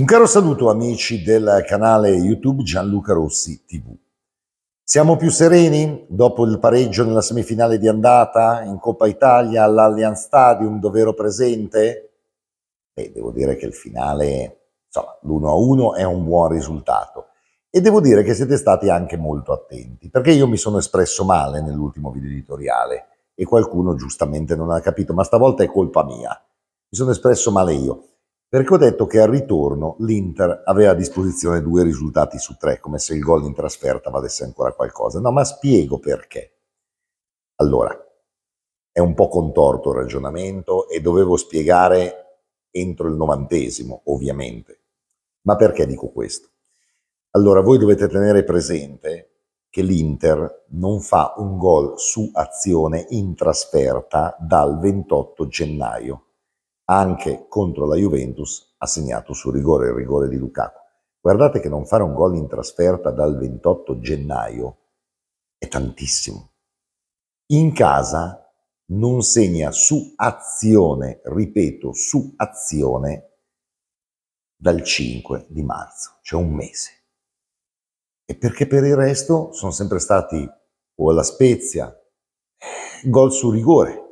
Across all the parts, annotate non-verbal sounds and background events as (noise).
Un caro saluto amici del canale YouTube Gianluca Rossi TV. Siamo più sereni dopo il pareggio nella semifinale di andata in Coppa Italia all'Allianz Stadium dove ero presente? Beh, devo dire che il finale, insomma, l'1-1 è un buon risultato. E devo dire che siete stati anche molto attenti, perché io mi sono espresso male nell'ultimo video editoriale e qualcuno giustamente non ha capito, ma stavolta è colpa mia. Mi sono espresso male io. Perché ho detto che al ritorno l'Inter aveva a disposizione due risultati su tre, come se il gol in trasferta valesse ancora qualcosa. No, ma spiego perché. Allora, è un po' contorto il ragionamento e dovevo spiegare entro il novantesimo, ovviamente. Ma perché dico questo? Allora, voi dovete tenere presente che l'Inter non fa un gol su azione in trasferta dal 28 gennaio anche contro la Juventus ha segnato su rigore il rigore di Lukaku. Guardate che non fare un gol in trasferta dal 28 gennaio è tantissimo. In casa non segna su azione, ripeto, su azione dal 5 di marzo, cioè un mese. E perché per il resto sono sempre stati o alla Spezia, gol su rigore,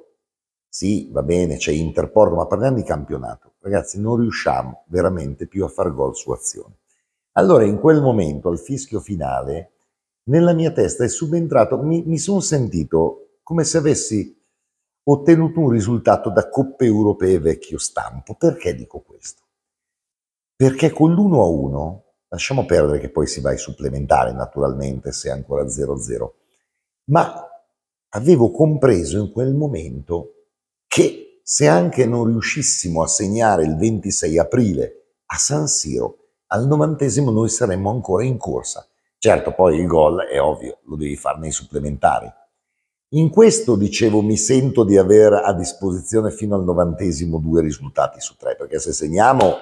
sì, va bene, c'è Interporto, ma parliamo di campionato. Ragazzi, non riusciamo veramente più a far gol su azione. Allora, in quel momento, al fischio finale, nella mia testa è subentrato, mi, mi sono sentito come se avessi ottenuto un risultato da coppe europee vecchio stampo. Perché dico questo? Perché con l'1 1, lasciamo perdere che poi si va ai supplementari naturalmente se è ancora 0-0, ma avevo compreso in quel momento che se anche non riuscissimo a segnare il 26 aprile a San Siro, al novantesimo noi saremmo ancora in corsa. Certo, poi il gol è ovvio, lo devi fare nei supplementari. In questo, dicevo, mi sento di avere a disposizione fino al novantesimo due risultati su tre, perché se segniamo,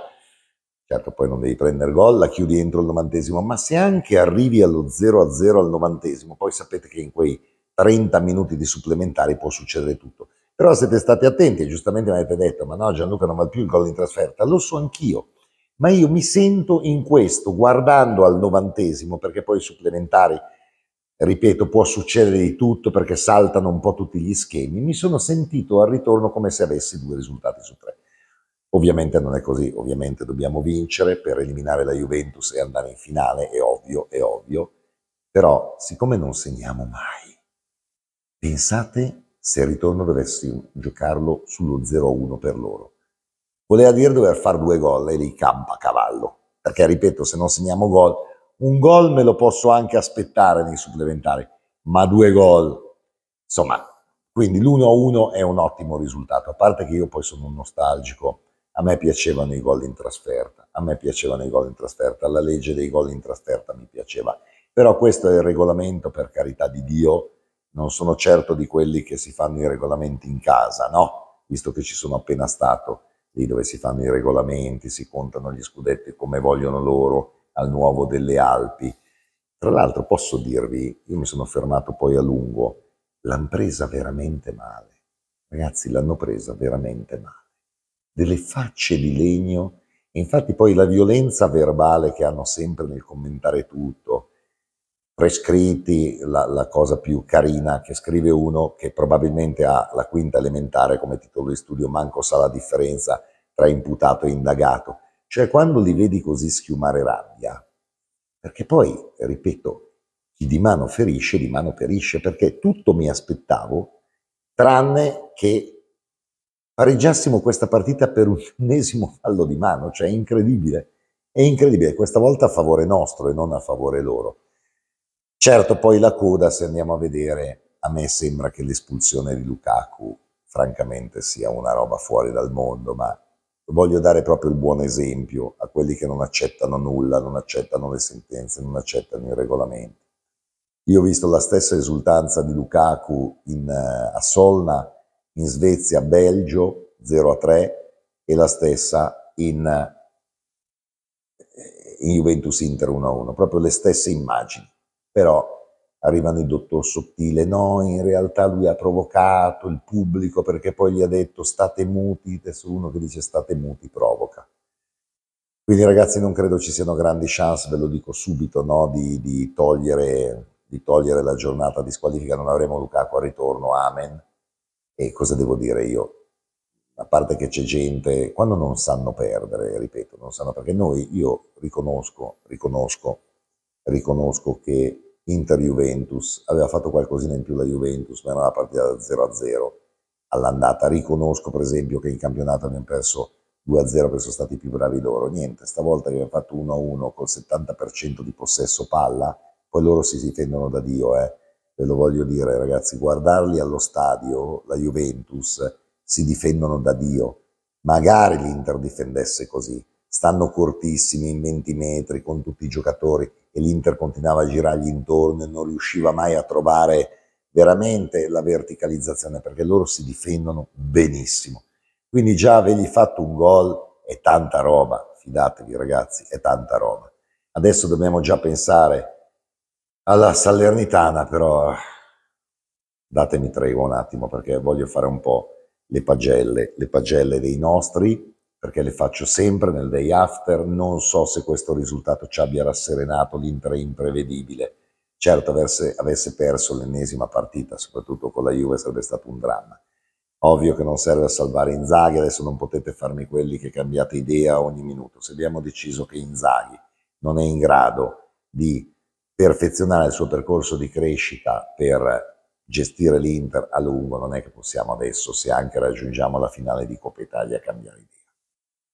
certo poi non devi prendere gol, la chiudi entro il novantesimo, ma se anche arrivi allo 0-0 al novantesimo, poi sapete che in quei 30 minuti di supplementari può succedere tutto. Però siete stati attenti e giustamente mi avete detto, ma no Gianluca non va più il gol in trasferta, lo so anch'io, ma io mi sento in questo, guardando al novantesimo, perché poi i supplementari, ripeto, può succedere di tutto perché saltano un po' tutti gli schemi, mi sono sentito al ritorno come se avessi due risultati su tre. Ovviamente non è così, ovviamente dobbiamo vincere per eliminare la Juventus e andare in finale, è ovvio, è ovvio, però siccome non segniamo mai, pensate se il ritorno dovessi giocarlo sullo 0-1 per loro. Voleva dire dover fare due gol e lì campa a cavallo, perché ripeto, se non segniamo gol, un gol me lo posso anche aspettare nei supplementari, ma due gol, insomma, quindi l'1-1 è un ottimo risultato, a parte che io poi sono un nostalgico, a me piacevano i gol in trasferta, a me piacevano i gol in trasferta, la legge dei gol in trasferta mi piaceva, però questo è il regolamento, per carità di Dio, non sono certo di quelli che si fanno i regolamenti in casa, no? Visto che ci sono appena stato lì dove si fanno i regolamenti, si contano gli scudetti come vogliono loro al nuovo delle Alpi. Tra l'altro posso dirvi, io mi sono fermato poi a lungo, l'hanno presa veramente male. Ragazzi, l'hanno presa veramente male. Delle facce di legno, infatti poi la violenza verbale che hanno sempre nel commentare tutto, prescritti, la, la, cosa più carina che scrive uno che probabilmente ha la quinta elementare come titolo di studio, manco sa la differenza tra imputato e indagato. Cioè quando li vedi così schiumare rabbia, perché poi, ripeto, chi di mano ferisce, di mano perisce, perché tutto mi aspettavo, tranne che pareggiassimo questa partita per un ennesimo fallo di mano, cioè incredibile, è incredibile, questa volta a favore nostro e non a favore loro. Certo, poi la coda, se andiamo a vedere, a me sembra che l'espulsione di Lukaku, francamente, sia una roba fuori dal mondo, ma voglio dare proprio il buon esempio a quelli che non accettano nulla, non accettano le sentenze, non accettano i regolamenti. Io ho visto la stessa esultanza di Lukaku in, eh, a Solna, in Svezia, Belgio 0 a 3 e la stessa in, eh, in Juventus Inter 1 a 1, proprio le stesse immagini però arrivano i dottor Sottile, no, in realtà lui ha provocato il pubblico perché poi gli ha detto state muti, adesso uno che dice state muti provoca. Quindi ragazzi non credo ci siano grandi chance, ve lo dico subito, no, di, di, togliere, di togliere la giornata di squalifica, non avremo Lukaku al ritorno, amen. E cosa devo dire io? A parte che c'è gente, quando non sanno perdere, ripeto, non sanno perché noi, io riconosco, riconosco, riconosco che Inter-Juventus, aveva fatto qualcosina in più la Juventus, ma era una partita da 0-0 all'andata. Riconosco per esempio che in campionato abbiamo perso 2-0 perché sono stati più bravi loro. Niente, stavolta che abbiamo fatto 1-1 col 70% di possesso palla, poi loro si, difendono da Dio, eh. ve lo voglio dire ragazzi, guardarli allo stadio, la Juventus, si difendono da Dio. Magari l'Inter difendesse così stanno cortissimi in 20 metri con tutti i giocatori e l'Inter continuava a girargli intorno e non riusciva mai a trovare veramente la verticalizzazione perché loro si difendono benissimo. Quindi già avergli fatto un gol è tanta roba, fidatevi ragazzi, è tanta roba. Adesso dobbiamo già pensare alla Salernitana, però datemi tregua un attimo perché voglio fare un po' le pagelle, le pagelle dei nostri perché le faccio sempre nel day after, non so se questo risultato ci abbia rasserenato l'Inter imprevedibile. Certo, avesse, avesse perso l'ennesima partita, soprattutto con la Juve, sarebbe stato un dramma. Ovvio che non serve a salvare Inzaghi, adesso non potete farmi quelli che cambiate idea ogni minuto. Se abbiamo deciso che Inzaghi non è in grado di perfezionare il suo percorso di crescita per gestire l'Inter a lungo, non è che possiamo adesso, se anche raggiungiamo la finale di Coppa Italia, cambiare idea.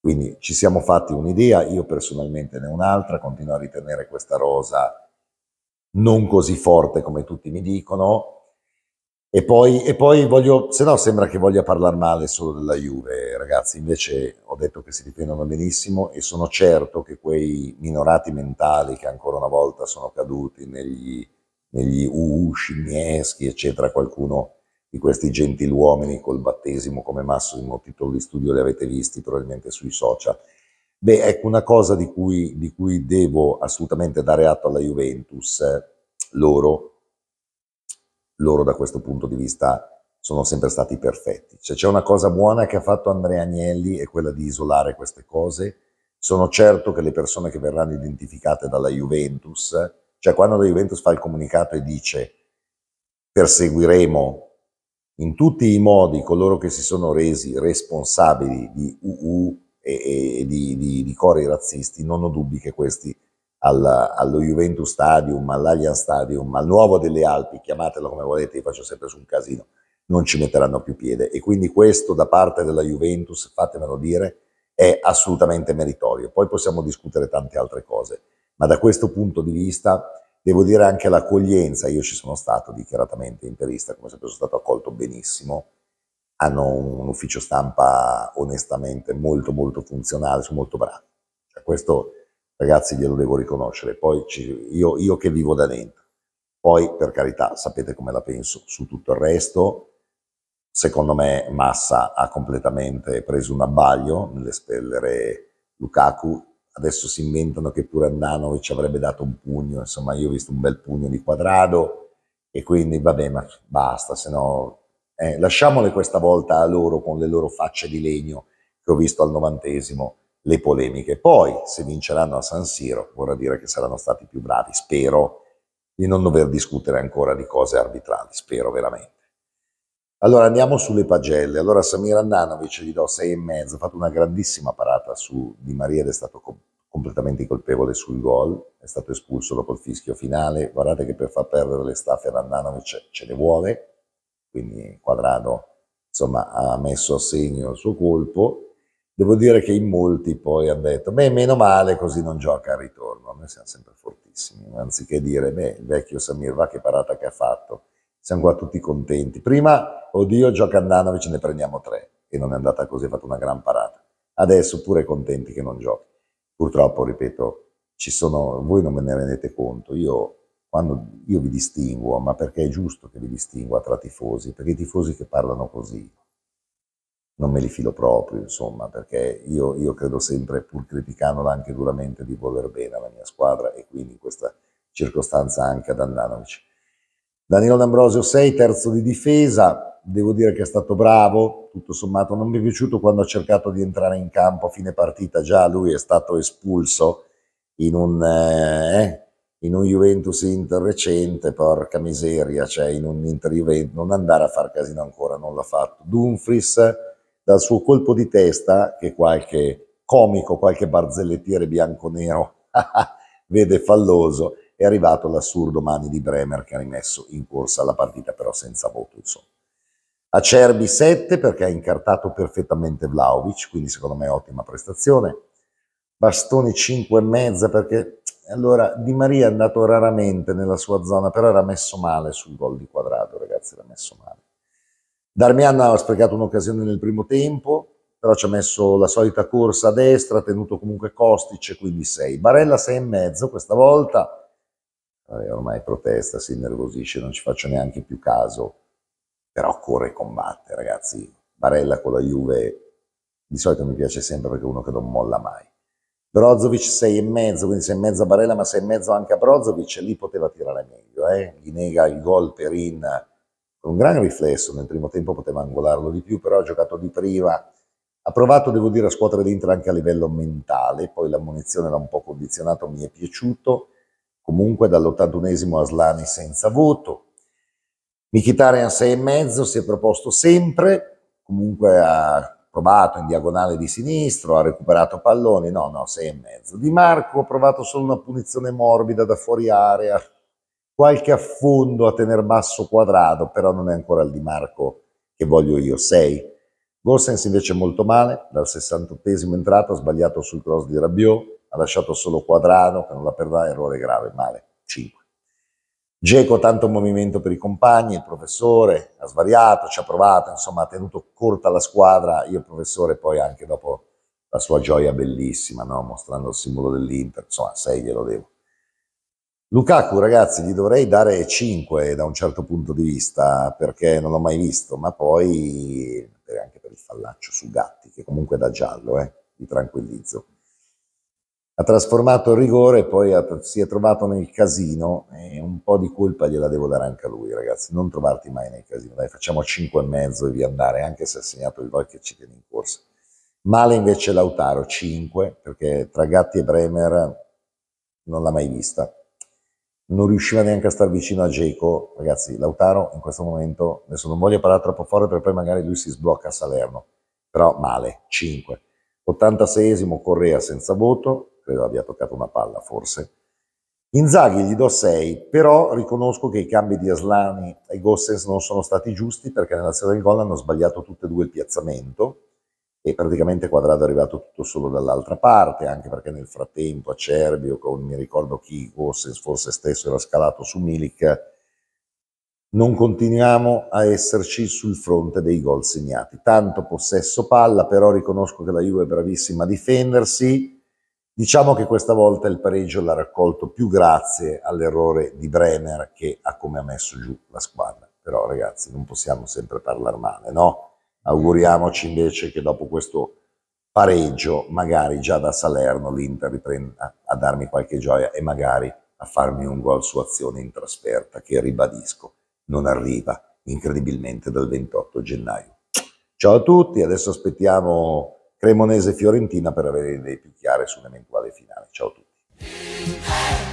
Quindi ci siamo fatti un'idea, io personalmente ne ho un'altra, continuo a ritenere questa rosa non così forte come tutti mi dicono. E poi, e poi voglio, se no sembra che voglia parlare male solo della Juve, ragazzi, invece ho detto che si difendono benissimo e sono certo che quei minorati mentali che ancora una volta sono caduti negli, negli UU, scimmieschi, eccetera, qualcuno di questi gentiluomini col battesimo come massimo titolo di studio li avete visti probabilmente sui social. Beh, ecco una cosa di cui, di cui devo assolutamente dare atto alla Juventus, eh, loro, loro da questo punto di vista sono sempre stati perfetti. Cioè, c'è una cosa buona che ha fatto Andrea Agnelli è quella di isolare queste cose. Sono certo che le persone che verranno identificate dalla Juventus, cioè quando la Juventus fa il comunicato e dice perseguiremo in tutti i modi coloro che si sono resi responsabili di UU e, e di, di, di, cori razzisti, non ho dubbi che questi alla, allo Juventus Stadium, all'Allianz Stadium, al nuovo delle Alpi, chiamatelo come volete, io faccio sempre su un casino, non ci metteranno più piede. E quindi questo da parte della Juventus, fatemelo dire, è assolutamente meritorio. Poi possiamo discutere tante altre cose, ma da questo punto di vista Devo dire anche l'accoglienza, io ci sono stato dichiaratamente interista, come sempre sono stato accolto benissimo, hanno un ufficio stampa onestamente molto molto funzionale, sono molto bravi. Cioè, questo ragazzi glielo devo riconoscere, poi ci, io, io che vivo da dentro. Poi, per carità, sapete come la penso su tutto il resto. Secondo me Massa ha completamente preso un abbaglio nell'espellere Lukaku adesso si inventano che pure Andanovic ci avrebbe dato un pugno, insomma io ho visto un bel pugno di quadrado e quindi vabbè ma basta, se no eh, lasciamole questa volta a loro con le loro facce di legno che ho visto al novantesimo le polemiche. Poi se vinceranno a San Siro vorrà dire che saranno stati più bravi, spero di non dover discutere ancora di cose arbitrali, spero veramente. Allora andiamo sulle pagelle. Allora Samir Andanovic gli do e mezzo, ha fatto una grandissima parata su Di Maria ed è stato com- completamente colpevole sul gol, è stato espulso dopo il fischio finale. Guardate che per far perdere le staffe ad Andanovic ce ne vuole, quindi Quadrado insomma ha messo a segno il suo colpo. Devo dire che in molti poi hanno detto, beh meno male così non gioca al ritorno, noi siamo sempre fortissimi, anziché dire, beh il vecchio Samir va che parata che ha fatto siamo qua tutti contenti. Prima, oddio, gioca Andanovic, ne prendiamo tre e non è andata così, ha fatto una gran parata. Adesso pure contenti che non giochi. Purtroppo, ripeto, ci sono, voi non me ne rendete conto, io, quando, io vi distingo, ma perché è giusto che vi distingua tra tifosi, perché i tifosi che parlano così non me li filo proprio, insomma, perché io, io, credo sempre, pur criticandola anche duramente, di voler bene alla mia squadra e quindi in questa circostanza anche ad Andanovic. Danilo D'Ambrosio 6, terzo di difesa, devo dire che è stato bravo, tutto sommato non mi è piaciuto quando ha cercato di entrare in campo a fine partita, già lui è stato espulso in un, eh, eh in un Juventus Inter recente, porca miseria, cioè in un Inter Juventus, non andare a far casino ancora, non l'ha fatto. Dumfries dal suo colpo di testa, che qualche comico, qualche barzellettiere bianco-nero (laughs) vede falloso, è arrivato l'assurdo mani di Bremer che ha rimesso in corsa la partita però senza voto insomma. Acerbi 7 perché ha incartato perfettamente Vlaovic, quindi secondo me ottima prestazione. Bastoni 5,5 perché allora Di Maria è andato raramente nella sua zona, però era messo male sul gol di quadrato, ragazzi, era messo male. Darmian ha sprecato un'occasione nel primo tempo, però ci ha messo la solita corsa a destra, ha tenuto comunque Costice, quindi 6. Barella 6,5 questa volta eh, ormai protesta, si innervosisce, non ci faccio neanche più caso, però occorre e combatte, ragazzi. Barella con la Juve di solito mi piace sempre perché è uno che non molla mai. Brozovic 6,5, quindi 6 mezzo a Barella, ma 6 mezzo anche a Brozovic, lì poteva tirare meglio, eh? gli nega il gol Perin con un gran riflesso, nel primo tempo poteva angolarlo di più, però ha giocato di prima, ha provato, devo dire, a scuotere l'Inter anche a livello mentale, poi la l'ha un po' condizionato, mi è piaciuto, comunque dall'81esimo Aslani senza voto. Michitarian 6,5 si è proposto sempre, comunque ha provato in diagonale di sinistro, ha recuperato palloni, no, no, 6,5. Di Marco ha provato solo una punizione morbida da fuori area, qualche affondo a tener basso quadrato, però non è ancora il Di Marco che voglio io, 6. Gossens invece molto male, dal 68esimo entrato ha sbagliato sul cross di Rabiot, ha lasciato solo Quadrano che non la perdrà, errore grave, male, 5. Geco tanto movimento per i compagni, il professore ha svariato, ci ha provato, insomma ha tenuto corta la squadra, io il professore poi anche dopo la sua gioia bellissima, no? mostrando il simbolo dell'Inter, insomma 6 glielo devo. Lukaku ragazzi gli dovrei dare 5 da un certo punto di vista perché non l'ho mai visto, ma poi anche per il fallaccio su Gatti che comunque da giallo, eh, vi tranquillizzo ha trasformato il rigore e poi ha, si è trovato nel casino e un po' di colpa gliela devo dare anche a lui ragazzi, non trovarti mai nel casino, dai facciamo 5 e mezzo e via andare, anche se ha segnato il gol che ci tiene in corsa. Male invece Lautaro, 5, perché tra Gatti e Bremer non l'ha mai vista. Non riusciva neanche a star vicino a Geco. Ragazzi, Lautaro in questo momento, adesso non voglio parlare troppo forte perché poi magari lui si sblocca a Salerno, però male, 5. 86esimo Correa senza voto, credo abbia toccato una palla forse. Inzaghi gli do 6, però riconosco che i cambi di Aslani e Gossens non sono stati giusti perché nell'azione del gol hanno sbagliato tutte e due il piazzamento e praticamente Quadrado è arrivato tutto solo dall'altra parte, anche perché nel frattempo a Cerbio, con mi ricordo chi, Gossens forse stesso era scalato su Milik, non continuiamo a esserci sul fronte dei gol segnati. Tanto possesso palla, però riconosco che la Juve è bravissima a difendersi, Diciamo che questa volta il pareggio l'ha raccolto più grazie all'errore di Brenner che a come ha messo giù la squadra. Però ragazzi non possiamo sempre parlare male, no? Auguriamoci invece che dopo questo pareggio magari già da Salerno l'Inter riprenda a darmi qualche gioia e magari a farmi un gol su azione in trasferta che ribadisco non arriva incredibilmente dal 28 gennaio. Ciao a tutti, adesso aspettiamo Cremonese-Fiorentina per avere idee più chiare su un'eventuale finale. Ciao a tutti.